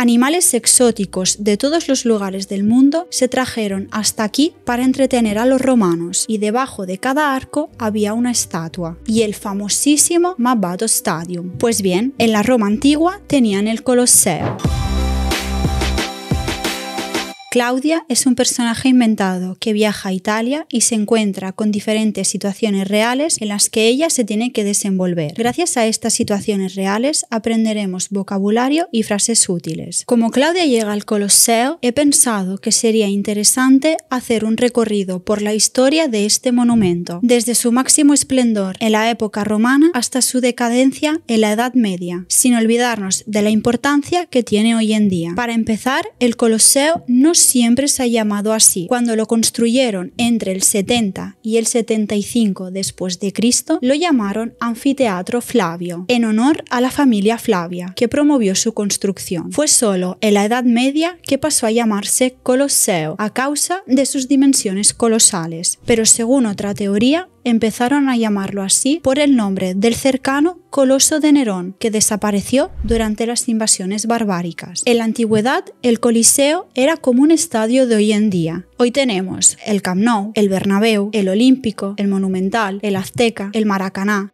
Animales exóticos de todos los lugares del mundo se trajeron hasta aquí para entretener a los romanos y debajo de cada arco había una estatua y el famosísimo Mabato Stadium. Pues bien, en la Roma antigua tenían el Colosseo. Claudia es un personaje inventado que viaja a Italia y se encuentra con diferentes situaciones reales en las que ella se tiene que desenvolver. Gracias a estas situaciones reales aprenderemos vocabulario y frases útiles. Como Claudia llega al Colosseo, he pensado que sería interesante hacer un recorrido por la historia de este monumento, desde su máximo esplendor en la época romana hasta su decadencia en la Edad Media, sin olvidarnos de la importancia que tiene hoy en día. Para empezar, el Colosseo no siempre se ha llamado así. Cuando lo construyeron entre el 70 y el 75 después de Cristo, lo llamaron Anfiteatro Flavio, en honor a la familia Flavia, que promovió su construcción. Fue solo en la Edad Media que pasó a llamarse Colosseo, a causa de sus dimensiones colosales. Pero según otra teoría, empezaron a llamarlo así por el nombre del cercano Coloso de Nerón, que desapareció durante las invasiones barbáricas. En la antigüedad, el Coliseo era como un estadio de hoy en día. Hoy tenemos el Camp Nou, el Bernabéu, el Olímpico, el Monumental, el Azteca, el Maracaná.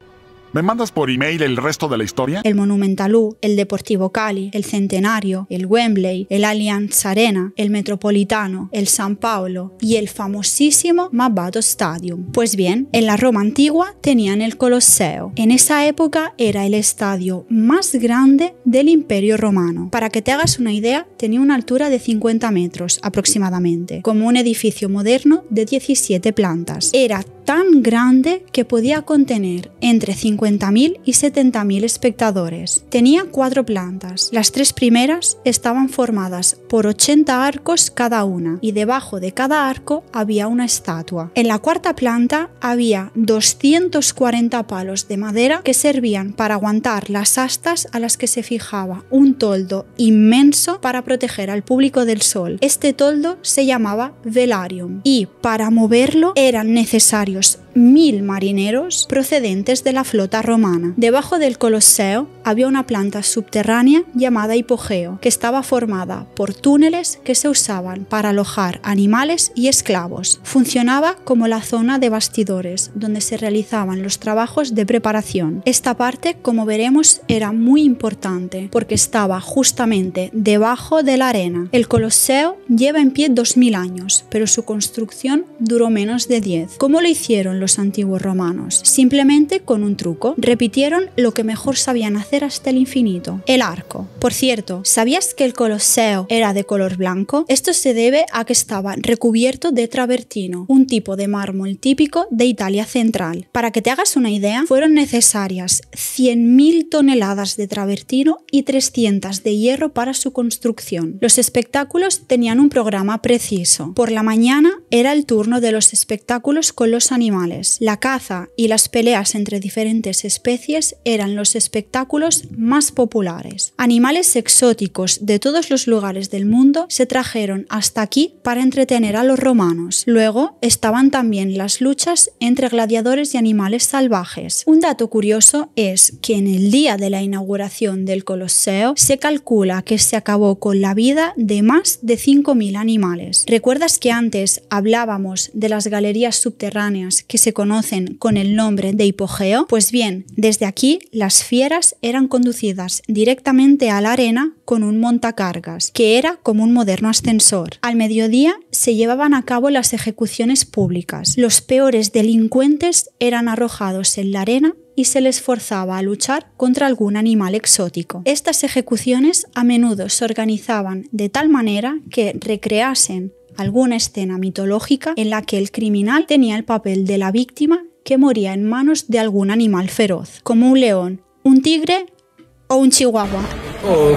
¿Me mandas por email el resto de la historia? El Monumentalú, el Deportivo Cali, el Centenario, el Wembley, el Allianz Arena, el Metropolitano, el San Paolo y el famosísimo Mabato Stadium. Pues bien, en la Roma antigua tenían el Colosseo. En esa época era el estadio más grande del Imperio Romano. Para que te hagas una idea, tenía una altura de 50 metros aproximadamente, como un edificio moderno de 17 plantas. Era tan grande que podía contener entre 50.000 y 70.000 espectadores. Tenía cuatro plantas. Las tres primeras estaban formadas por 80 arcos cada una y debajo de cada arco había una estatua. En la cuarta planta había 240 palos de madera que servían para aguantar las astas a las que se fijaba un toldo inmenso para proteger al público del sol. Este toldo se llamaba velarium y para moverlo eran necesarios Sailors mil marineros procedentes de la flota romana. Debajo del Colosseo había una planta subterránea llamada Hipogeo, que estaba formada por túneles que se usaban para alojar animales y esclavos. Funcionaba como la zona de bastidores, donde se realizaban los trabajos de preparación. Esta parte, como veremos, era muy importante, porque estaba justamente debajo de la arena. El Colosseo lleva en pie 2.000 años, pero su construcción duró menos de 10. ¿Cómo lo hicieron los los antiguos romanos, simplemente con un truco. Repitieron lo que mejor sabían hacer hasta el infinito, el arco. Por cierto, ¿sabías que el Colosseo era de color blanco? Esto se debe a que estaba recubierto de travertino, un tipo de mármol típico de Italia central. Para que te hagas una idea, fueron necesarias 100.000 toneladas de travertino y 300 de hierro para su construcción. Los espectáculos tenían un programa preciso. Por la mañana era el turno de los espectáculos con los animales la caza y las peleas entre diferentes especies eran los espectáculos más populares. Animales exóticos de todos los lugares del mundo se trajeron hasta aquí para entretener a los romanos. Luego estaban también las luchas entre gladiadores y animales salvajes. Un dato curioso es que en el día de la inauguración del Colosseo se calcula que se acabó con la vida de más de 5.000 animales. ¿Recuerdas que antes hablábamos de las galerías subterráneas que se conocen con el nombre de hipogeo, pues bien, desde aquí las fieras eran conducidas directamente a la arena con un montacargas, que era como un moderno ascensor. Al mediodía se llevaban a cabo las ejecuciones públicas. Los peores delincuentes eran arrojados en la arena y se les forzaba a luchar contra algún animal exótico. Estas ejecuciones a menudo se organizaban de tal manera que recreasen alguna escena mitológica en la que el criminal tenía el papel de la víctima que moría en manos de algún animal feroz, como un león, un tigre o un chihuahua. Oh,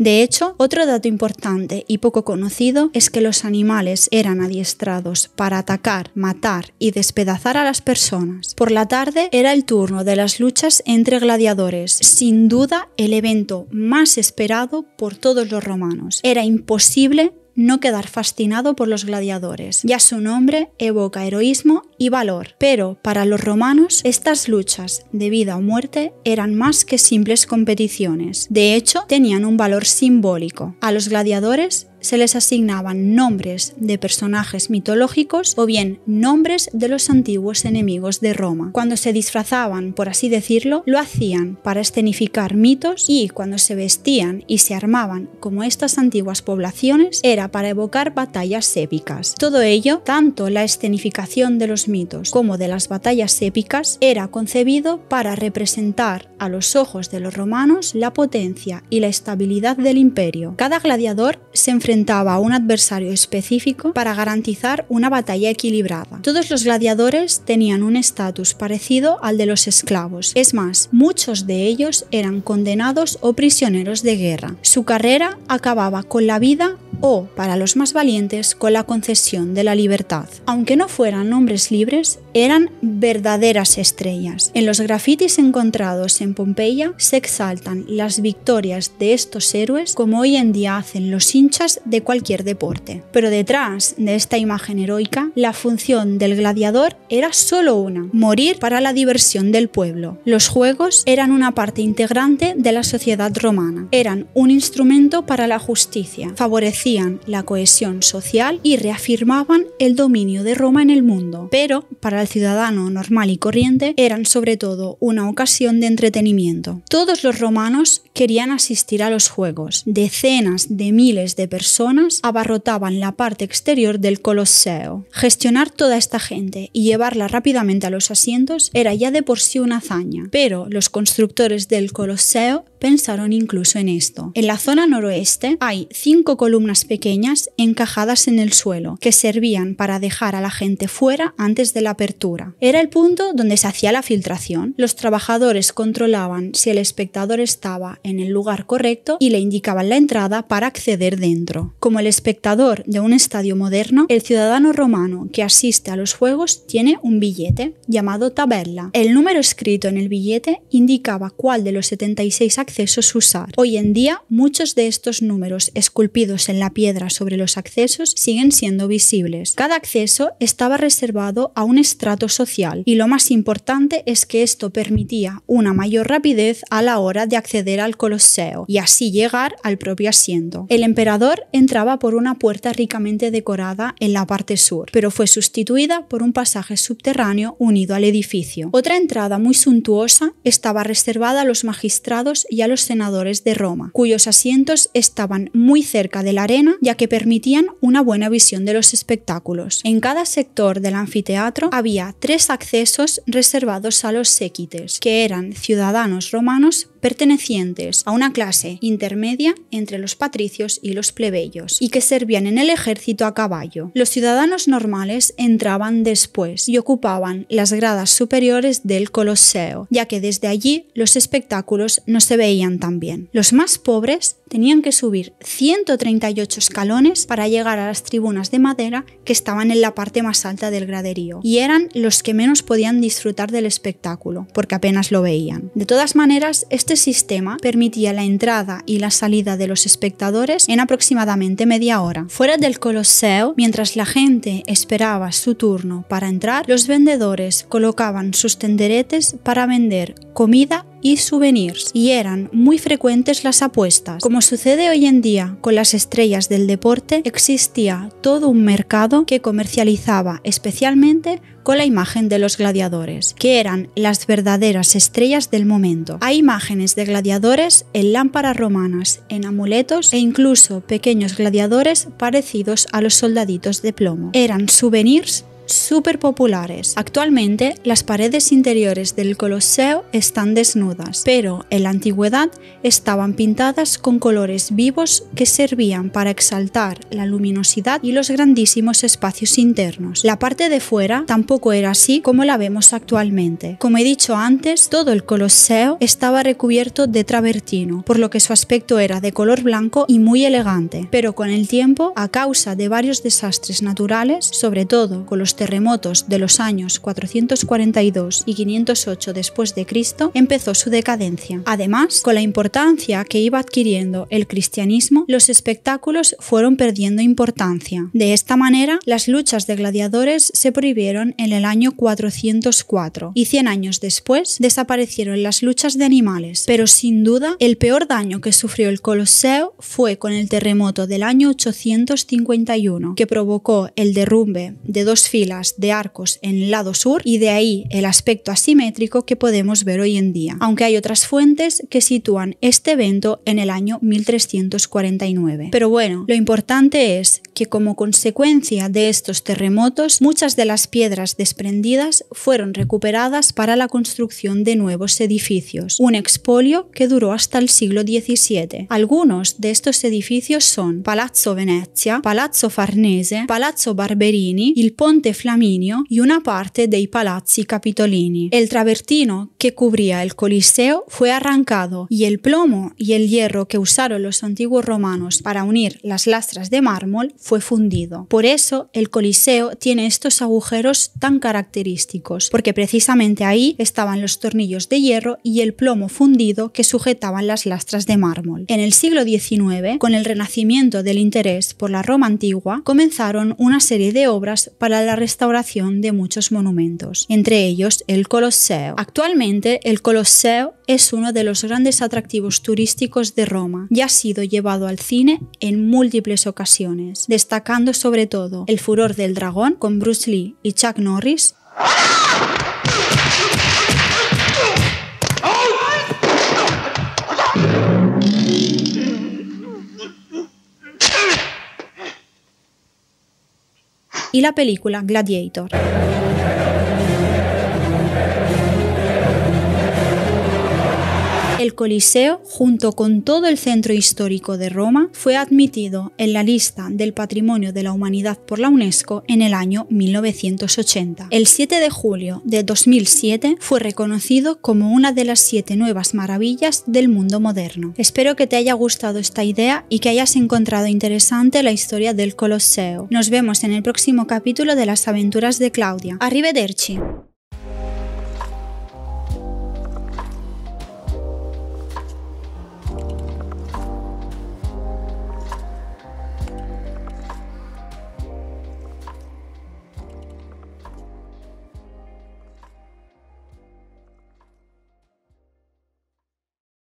De hecho, otro dato importante y poco conocido es que los animales eran adiestrados para atacar, matar y despedazar a las personas. Por la tarde era el turno de las luchas entre gladiadores, sin duda el evento más esperado por todos los romanos. Era imposible no quedar fascinado por los gladiadores. Ya su nombre evoca heroísmo y valor, pero para los romanos estas luchas de vida o muerte eran más que simples competiciones. De hecho, tenían un valor simbólico. A los gladiadores se les asignaban nombres de personajes mitológicos o bien nombres de los antiguos enemigos de Roma. Cuando se disfrazaban, por así decirlo, lo hacían para escenificar mitos y cuando se vestían y se armaban como estas antiguas poblaciones era para evocar batallas épicas. Todo ello, tanto la escenificación de los mitos como de las batallas épicas, era concebido para representar a los ojos de los romanos la potencia y la estabilidad del imperio. Cada gladiador se enfrentaba enfrentaba a un adversario específico para garantizar una batalla equilibrada. Todos los gladiadores tenían un estatus parecido al de los esclavos, es más, muchos de ellos eran condenados o prisioneros de guerra. Su carrera acababa con la vida o, para los más valientes, con la concesión de la libertad. Aunque no fueran hombres libres, eran verdaderas estrellas. En los grafitis encontrados en Pompeya se exaltan las victorias de estos héroes como hoy en día hacen los hinchas de cualquier deporte. Pero detrás de esta imagen heroica, la función del gladiador era solo una, morir para la diversión del pueblo. Los juegos eran una parte integrante de la sociedad romana, eran un instrumento para la justicia, favorecían la cohesión social y reafirmaban el dominio de Roma en el mundo, pero para el ciudadano normal y corriente eran sobre todo una ocasión de entretenimiento. Todos los romanos querían asistir a los Juegos. Decenas de miles de personas abarrotaban la parte exterior del Colosseo. Gestionar toda esta gente y llevarla rápidamente a los asientos era ya de por sí una hazaña, pero los constructores del Colosseo pensaron incluso en esto. En la zona noroeste hay cinco columnas pequeñas encajadas en el suelo que servían para dejar a la gente fuera antes de la apertura. Era el punto donde se hacía la filtración. Los trabajadores controlaban si el espectador estaba en en el lugar correcto y le indicaban la entrada para acceder dentro. Como el espectador de un estadio moderno, el ciudadano romano que asiste a los juegos tiene un billete llamado tabella. El número escrito en el billete indicaba cuál de los 76 accesos usar. Hoy en día, muchos de estos números esculpidos en la piedra sobre los accesos siguen siendo visibles. Cada acceso estaba reservado a un estrato social y lo más importante es que esto permitía una mayor rapidez a la hora de acceder al al y así llegar al propio asiento. El emperador entraba por una puerta ricamente decorada en la parte sur, pero fue sustituida por un pasaje subterráneo unido al edificio. Otra entrada muy suntuosa estaba reservada a los magistrados y a los senadores de Roma, cuyos asientos estaban muy cerca de la arena ya que permitían una buena visión de los espectáculos. En cada sector del anfiteatro había tres accesos reservados a los séquites, que eran ciudadanos romanos pertenecientes a una clase intermedia entre los patricios y los plebeyos, y que servían en el ejército a caballo. Los ciudadanos normales entraban después y ocupaban las gradas superiores del Coloseo, ya que desde allí los espectáculos no se veían tan bien. Los más pobres tenían que subir 138 escalones para llegar a las tribunas de madera que estaban en la parte más alta del graderío, y eran los que menos podían disfrutar del espectáculo, porque apenas lo veían. De todas maneras, este este sistema permitía la entrada y la salida de los espectadores en aproximadamente media hora. Fuera del Coloseo, mientras la gente esperaba su turno para entrar, los vendedores colocaban sus tenderetes para vender comida y souvenirs, y eran muy frecuentes las apuestas. Como sucede hoy en día con las estrellas del deporte, existía todo un mercado que comercializaba especialmente con la imagen de los gladiadores, que eran las verdaderas estrellas del momento. Hay imágenes de gladiadores en lámparas romanas, en amuletos e incluso pequeños gladiadores parecidos a los soldaditos de plomo. Eran souvenirs súper populares. Actualmente las paredes interiores del Colosseo están desnudas, pero en la antigüedad estaban pintadas con colores vivos que servían para exaltar la luminosidad y los grandísimos espacios internos. La parte de fuera tampoco era así como la vemos actualmente. Como he dicho antes, todo el Colosseo estaba recubierto de travertino, por lo que su aspecto era de color blanco y muy elegante, pero con el tiempo, a causa de varios desastres naturales, sobre todo con los terremotos de los años 442 y 508 después de Cristo, empezó su decadencia. Además, con la importancia que iba adquiriendo el cristianismo, los espectáculos fueron perdiendo importancia. De esta manera, las luchas de gladiadores se prohibieron en el año 404 y 100 años después desaparecieron las luchas de animales, pero sin duda el peor daño que sufrió el Colosseo fue con el terremoto del año 851, que provocó el derrumbe de dos filas de arcos en el lado sur y de ahí el aspecto asimétrico que podemos ver hoy en día, aunque hay otras fuentes que sitúan este evento en el año 1349. Pero bueno, lo importante es que como consecuencia de estos terremotos, muchas de las piedras desprendidas fueron recuperadas para la construcción de nuevos edificios, un expolio que duró hasta el siglo XVII. Algunos de estos edificios son Palazzo Venezia, Palazzo Farnese, Palazzo Barberini, il Ponte Flaminio y una parte de palazzi capitolini. El travertino que cubría el Coliseo fue arrancado y el plomo y el hierro que usaron los antiguos romanos para unir las lastras de mármol fue fundido. Por eso el Coliseo tiene estos agujeros tan característicos, porque precisamente ahí estaban los tornillos de hierro y el plomo fundido que sujetaban las lastras de mármol. En el siglo XIX, con el renacimiento del interés por la Roma antigua, comenzaron una serie de obras para la restauración de muchos monumentos, entre ellos el Colosseo. Actualmente el Colosseo es uno de los grandes atractivos turísticos de Roma y ha sido llevado al cine en múltiples ocasiones, destacando sobre todo El furor del dragón con Bruce Lee y Chuck Norris. y la película Gladiator. el Coliseo, junto con todo el centro histórico de Roma, fue admitido en la lista del Patrimonio de la Humanidad por la UNESCO en el año 1980. El 7 de julio de 2007 fue reconocido como una de las siete nuevas maravillas del mundo moderno. Espero que te haya gustado esta idea y que hayas encontrado interesante la historia del Coliseo. Nos vemos en el próximo capítulo de las aventuras de Claudia. Arrivederci.